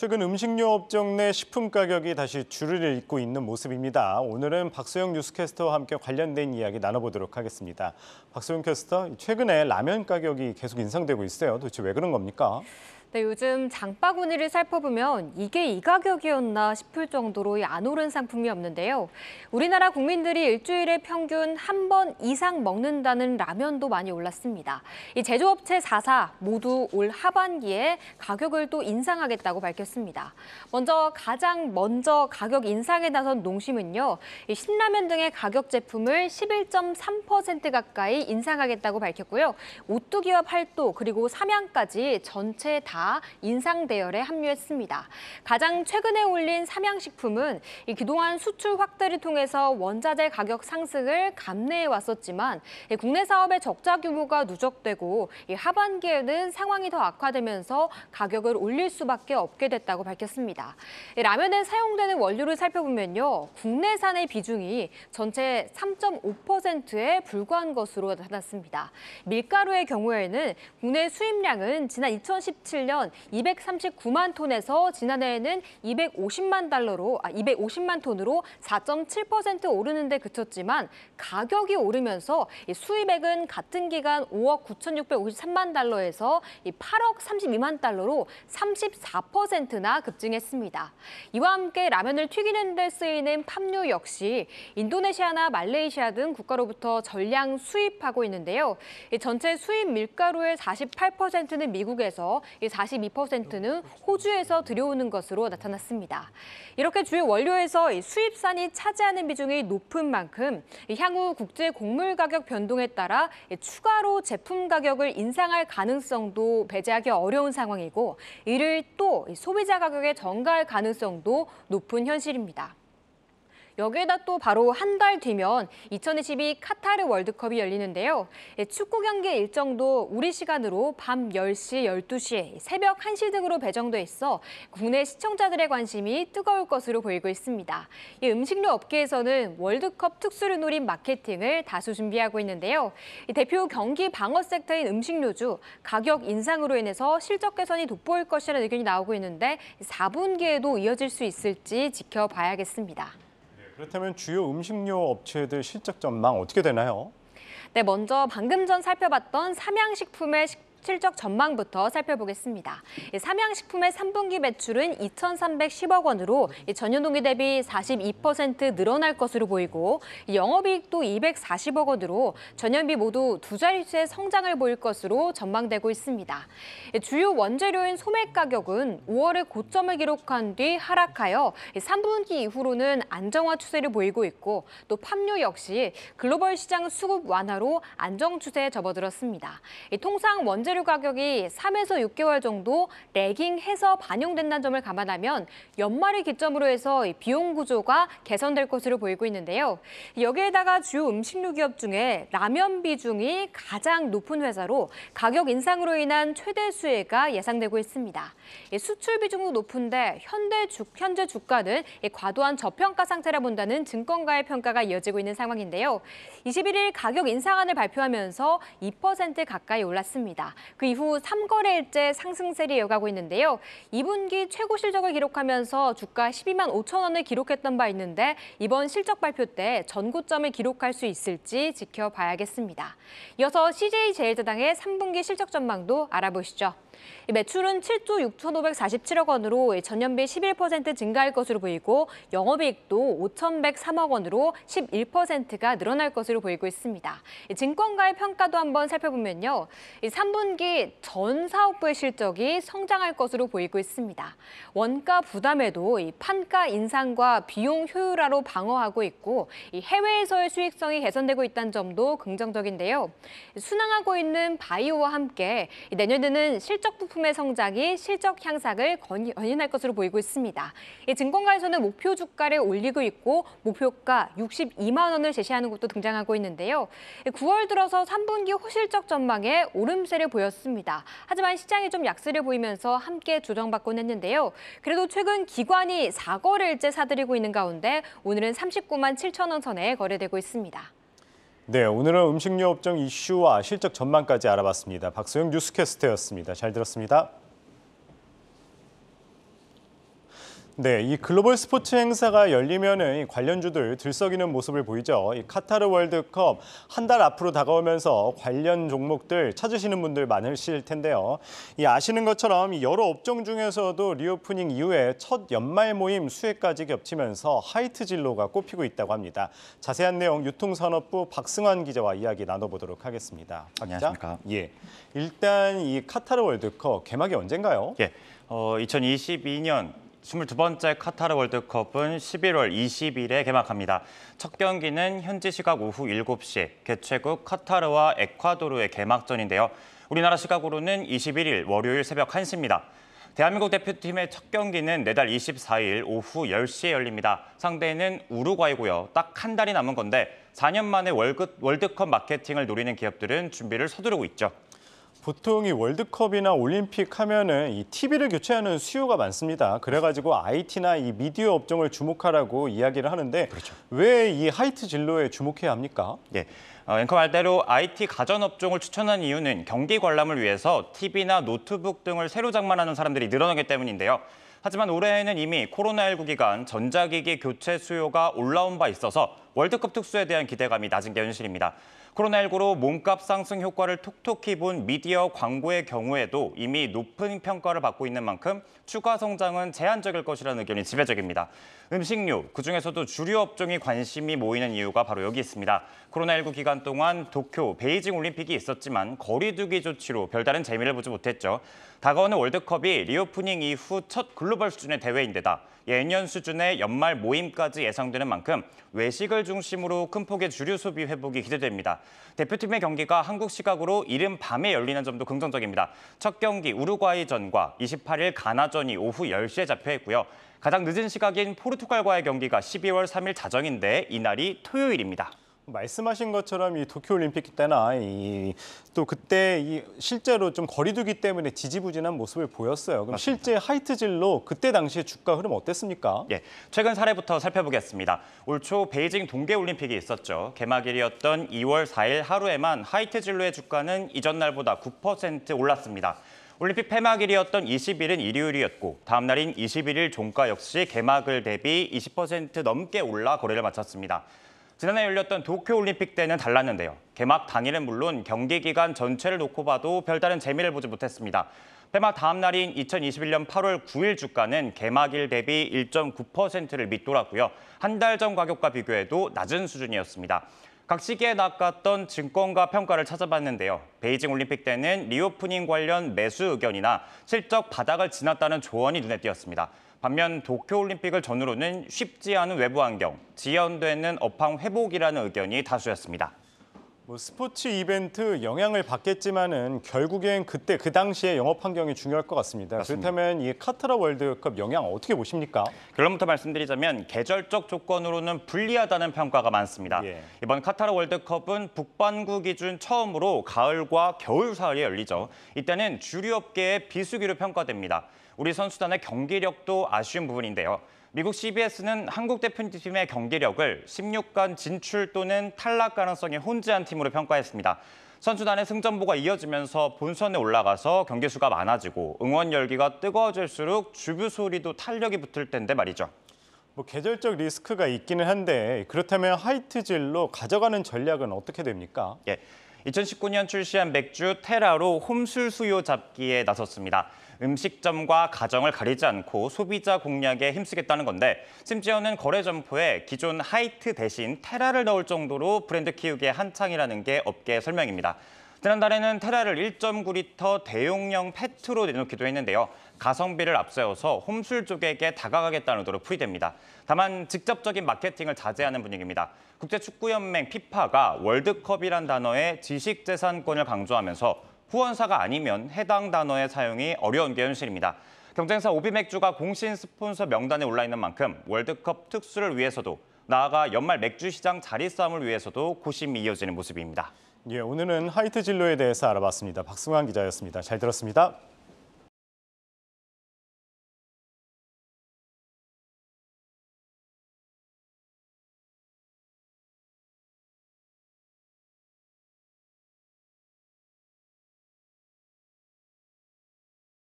최근 음식료 업종 내 식품 가격이 다시 줄을 잇고 있는 모습입니다. 오늘은 박소영 뉴스캐스터와 함께 관련된 이야기 나눠보도록 하겠습니다. 박소영 캐스터, 최근에 라면 가격이 계속 인상되고 있어요. 도대체 왜 그런 겁니까? 네, 요즘 장바구니를 살펴보면 이게 이 가격이었나 싶을 정도로 안 오른 상품이 없는데요. 우리나라 국민들이 일주일에 평균 한 번 이상 먹는다는 라면도 많이 올랐습니다. 이 제조업체 4사 모두 올 하반기에 가격을 또 인상하겠다고 밝혔습니다. 먼저 가장 먼저 가격 인상에 나선 농심은요. 이 신라면 등의 가격 제품을 11.3% 가까이 인상하겠다고 밝혔고요. 오뚜기와 팔도 그리고 삼양까지 전체 다다 인상 대열에 합류했습니다. 가장 최근에 올린 삼양식품은 이 그동안 수출 확대를 통해서 원자재 가격 상승을 감내해 왔었지만 국내 사업의 적자 규모가 누적되고 하반기에는 상황이 더 악화되면서 가격을 올릴 수밖에 없게 됐다고 밝혔습니다. 라면에 사용되는 원료를 살펴보면요. 국내산의 비중이 전체 3.5%에 불과한 것으로 나타났습니다. 밀가루의 경우에는 국내 수입량은 지난 2017년 2018년 239만 톤에서 지난해에는 250만 달러로 아, 250만 톤으로 4.7% 오르는 데 그쳤지만 가격이 오르면서 이 수입액은 같은 기간 5억 9,653만 달러에서 이 8억 32만 달러로 34%나 급증했습니다. 이와 함께 라면을 튀기는 데 쓰이는 팜유 역시 인도네시아나 말레이시아 등 국가로부터 전량 수입하고 있는데요. 전체 수입 밀가루의 48%는 미국에서 42%는 호주에서 들여오는 것으로 나타났습니다. 이렇게 주요 원료에서 수입산이 차지하는 비중이 높은 만큼 향후 국제 곡물 가격 변동에 따라 추가로 제품 가격을 인상할 가능성도 배제하기 어려운 상황이고 이를 또 소비자 가격에 전가할 가능성도 높은 현실입니다. 여기에다 또 바로 한 달 뒤면 2022 카타르 월드컵이 열리는데요. 예, 축구 경기 일정도 우리 시간으로 밤 10시, 12시, 새벽 1시 등으로 배정돼 있어 국내 시청자들의 관심이 뜨거울 것으로 보이고 있습니다. 이 음식료 업계에서는 월드컵 특수를 노린 마케팅을 다수 준비하고 있는데요. 대표 경기 방어 섹터인 음식료주 가격 인상으로 인해서 실적 개선이 돋보일 것이라는 의견이 나오고 있는데 4분기에도 이어질 수 있을지 지켜봐야겠습니다. 그렇다면 주요 음식료 업체들 실적 전망 어떻게 되나요? 네, 먼저 방금 전 살펴봤던 삼양식품의 식품 실적 전망부터 살펴보겠습니다. 삼양식품의 3분기 매출은 2,310억 원으로 전년 동기 대비 42% 늘어날 것으로 보이고 영업이익도 240억 원으로 전년비 모두 두 자릿수의 성장을 보일 것으로 전망되고 있습니다. 주요 원재료인 소매 가격은 5월에 고점을 기록한 뒤 하락하여 3분기 이후로는 안정화 추세를 보이고 있고 또 팜유 역시 글로벌 시장 수급 완화로 안정 추세에 접어들었습니다. 통상 원재 원재료 가격이 3에서 6개월 정도 레깅해서 반영된다는 점을 감안하면 연말을 기점으로 해서 비용 구조가 개선될 것으로 보이고 있는데요. 여기에다가 주요 음식류 기업 중에 라면 비중이 가장 높은 회사로 가격 인상으로 인한 최대 수혜가 예상되고 있습니다. 수출 비중도 높은데 현대 주, 현재 주가는 과도한 저평가 상태라 본다는 증권가의 평가가 이어지고 있는 상황인데요. 21일 가격 인상안을 발표하면서 2% 가까이 올랐습니다. 그 이후 3거래일째 상승세를 이어가고 있는데요. 2분기 최고 실적을 기록하면서 주가 12만 5천 원을 기록했던 바 있는데 이번 실적 발표 때 전고점을 기록할 수 있을지 지켜봐야겠습니다. 이어서 CJ제일제당의 3분기 실적 전망도 알아보시죠. 매출은 7조 6,547억 원으로 전년비 11% 증가할 것으로 보이고 영업이익도 5,103억 원으로 11%가 늘어날 것으로 보이고 있습니다. 증권가의 평가도 한번 살펴보면요. 3분기 전 사업부의 실적이 성장할 것으로 보이고 있습니다. 원가 부담에도 판가 인상과 비용 효율화로 방어하고 있고 해외에서의 수익성이 개선되고 있다는 점도 긍정적인데요. 순항하고 있는 바이오와 함께 내년에는 실적 실적 부품의 성장이 실적 향상을 견인할 것으로 보이고 있습니다. 증권가에서는 목표 주가를 올리고 있고 목표가 62만 원을 제시하는 곳도 등장하고 있는데요. 9월 들어서 3분기 호실적 전망에 오름세를 보였습니다. 하지만 시장이 좀 약세를 보이면서 함께 조정받곤 했는데요. 그래도 최근 기관이 4거래일째 사들이고 있는 가운데 오늘은 39만 7천 원 선에 거래되고 있습니다. 네, 오늘은 음식료 업종 이슈와 실적 전망까지 알아봤습니다. 박소영 뉴스캐스터였습니다. 잘 들었습니다. 네, 이 글로벌 스포츠 행사가 열리면 관련주들 들썩이는 모습을 보이죠. 이 카타르 월드컵 한 달 앞으로 다가오면서 관련 종목들 찾으시는 분들 많으실 텐데요. 이 아시는 것처럼 여러 업종 중에서도 리오프닝 이후에 첫 연말 모임 수혜까지 겹치면서 하이트 진로가 꼽히고 있다고 합니다. 자세한 내용 유통산업부 박승환 기자와 이야기 나눠보도록 하겠습니다. 안녕하십니까? 예. 일단 이 카타르 월드컵 개막이 언젠가요? 예. 어, 2022년 22번째 카타르 월드컵은 11월 20일에 개막합니다. 첫 경기는 현지 시각 오후 7시 개최국 카타르와 에콰도르의 개막전인데요. 우리나라 시각으로는 21일 월요일 새벽 1시입니다. 대한민국 대표팀의 첫 경기는 내달 24일 오후 10시에 열립니다. 상대는 우루과이고요. 딱 한 달이 남은 건데 4년 만에 월 월드컵 마케팅을 노리는 기업들은 준비를 서두르고 있죠. 보통 이 월드컵이나 올림픽 하면은 이 TV를 교체하는 수요가 많습니다. 그래가지고 IT나 이 미디어 업종을 주목하라고 이야기를 하는데 그렇죠. 왜이 하이트 진로에 주목해야 합니까? 예. 어, 앵커 말대로 IT 가전 업종을 추천한 이유는 경기 관람을 위해서 TV나 노트북 등을 새로 장만하는 사람들이 늘어나기 때문인데요. 하지만 올해에는 이미 코로나19 기간 전자기기 교체 수요가 올라온 바 있어서 월드컵 특수에 대한 기대감이 낮은 게 현실입니다. 코로나19로 몸값 상승 효과를 톡톡히 본 미디어 광고의 경우에도 이미 높은 평가를 받고 있는 만큼 추가 성장은 제한적일 것이라는 의견이 지배적입니다. 음식류 그중에서도 주류 업종이 관심이 모이는 이유가 바로 여기 있습니다. 코로나19 기간 동안 도쿄, 베이징 올림픽이 있었지만 거리두기 조치로 별다른 재미를 보지 못했죠. 다가오는 월드컵이 리오프닝 이후 첫 글로 벌 글로벌 수준의 대회인데다 예년 수준의 연말 모임까지 예상되는 만큼 외식을 중심으로 큰 폭의 주류 소비 회복이 기대됩니다. 대표팀의 경기가 한국 시각으로 이른 밤에 열리는 점도 긍정적입니다. 첫 경기 우루과이전과 28일 가나전이 오후 10시에 잡혀 있고요. 가장 늦은 시각인 포르투갈과의 경기가 12월 3일 자정인데 이날이 토요일입니다. 말씀하신 것처럼 이 도쿄올림픽 때나 이, 또 그때 이 실제로 좀 거리두기 때문에 지지부진한 모습을 보였어요. 그럼 맞습니다. 실제 하이트질로 그때 당시의 주가 흐름 어땠습니까? 예, 최근 사례부터 살펴보겠습니다. 올 초 베이징 동계올림픽이 있었죠. 개막일이었던 2월 4일 하루에만 하이트진로의 주가는 이전 날보다 9% 올랐습니다. 올림픽 폐막일이었던 20일은 일요일이었고 다음 날인 21일 종가 역시 개막을 대비 20% 넘게 올라 거래를 마쳤습니다. 지난해 열렸던 도쿄올림픽 때는 달랐는데요. 개막 당일은 물론 경기 기간 전체를 놓고 봐도 별다른 재미를 보지 못했습니다. 폐막 다음 날인 2021년 8월 9일 주가는 개막일 대비 1.9%를 밑돌았고요. 한 달 전 가격과 비교해도 낮은 수준이었습니다. 각 시기에 낚았던 증권가 평가를 찾아봤는데요. 베이징 올림픽 때는 리오프닝 관련 매수 의견이나 실적 바닥을 지났다는 조언이 눈에 띄었습니다. 반면 도쿄올림픽을 전후로는 쉽지 않은 외부 환경, 지연되는 업황 회복이라는 의견이 다수였습니다. 뭐 스포츠 이벤트 영향을 받겠지만은 결국엔 그때 그 당시의 영업 환경이 중요할 것 같습니다. 맞습니다. 그렇다면 이 카타르 월드컵 영향 어떻게 보십니까? 결론부터 말씀드리자면 계절적 조건으로는 불리하다는 평가가 많습니다. 예. 이번 카타르 월드컵은 북반구 기준 처음으로 가을과 겨울 사이에 열리죠. 이때는 주류 업계의 비수기로 평가됩니다. 우리 선수단의 경기력도 아쉬운 부분인데요. 미국 CBS는 한국 대표팀의 경기력을 16강 진출 또는 탈락 가능성에 혼재한 팀으로 평가했습니다. 선수단의 승전보가 이어지면서 본선에 올라가서 경기 수가 많아지고 응원 열기가 뜨거워질수록 주부 소리도 탄력이 붙을 텐데 말이죠. 뭐 계절적 리스크가 있기는 한데 그렇다면 하이트질로 가져가는 전략은 어떻게 됩니까? 예. 2019년 출시한 맥주 테라로 홈술 수요 잡기에 나섰습니다. 음식점과 가정을 가리지 않고 소비자 공략에 힘쓰겠다는 건데 심지어는 거래 점포에 기존 하이트 대신 테라를 넣을 정도로 브랜드 키우기에 한창이라는 게 업계 설명입니다. 지난달에는 테라를 1.9리터 대용량 페트로 내놓기도 했는데요. 가성비를 앞세워서 홈술 쪽에게 다가가겠다는 의도로 풀이됩니다. 다만 직접적인 마케팅을 자제하는 분위기입니다. 국제축구연맹 피파가 월드컵이란 단어에 지식재산권을 강조하면서 후원사가 아니면 해당 단어의 사용이 어려운 게 현실입니다. 경쟁사 오비맥주가 공신 스폰서 명단에 올라있는 만큼 월드컵 특수를 위해서도 나아가 연말 맥주 시장 자리싸움을 위해서도 고심이 이어지는 모습입니다. 예, 오늘은 하이트 진로에 대해서 알아봤습니다. 박승환 기자였습니다. 잘 들었습니다.